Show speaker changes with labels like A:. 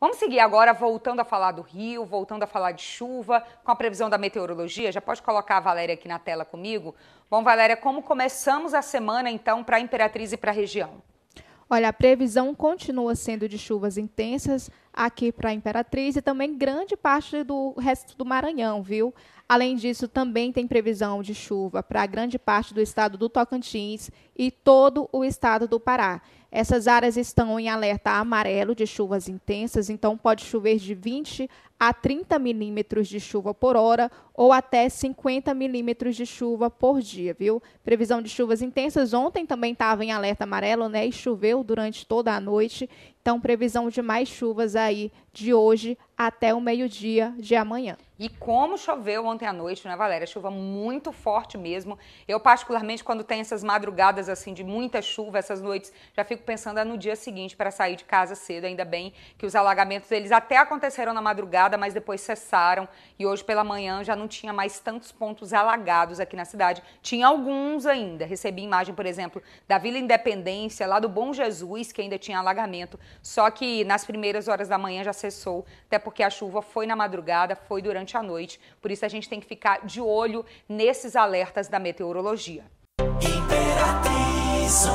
A: Vamos seguir agora voltando a falar do Rio, voltando a falar de chuva, com a previsão da meteorologia. Já pode colocar a Valéria aqui na tela comigo? Bom, Valéria, como começamos a semana então para Imperatriz e para a região?
B: Olha, a previsão continua sendo de chuvas intensas aqui para Imperatriz e também grande parte do resto do Maranhão, viu? Além disso, também tem previsão de chuva para grande parte do estado do Tocantins e todo o estado do Pará. Essas áreas estão em alerta amarelo de chuvas intensas, então pode chover de 20 a 30 milímetros de chuva por hora ou até 50 milímetros de chuva por dia, viu? Previsão de chuvas intensas. Ontem também estava em alerta amarelo, né? E choveu durante toda a noite. Então, previsão de mais chuvas aí de hoje até o meio-dia de amanhã.
A: E como choveu ontem à noite, né, Valéria? Chuva muito forte mesmo. Eu, particularmente, quando tem essas madrugadas assim de muita chuva, essas noites, já fico pensando é no dia seguinte para sair de casa cedo. Ainda bem que os alagamentos, eles até aconteceram na madrugada alagada, mas depois cessaram e hoje pela manhã já não tinha mais tantos pontos alagados aqui na cidade. Tinha alguns ainda. Recebi imagem, por exemplo, da Vila Independência, lá do Bom Jesus, que ainda tinha alagamento, só que nas primeiras horas da manhã já cessou, até porque a chuva foi na madrugada, foi durante a noite. Por isso a gente tem que ficar de olho nesses alertas da meteorologia. Imperatriz,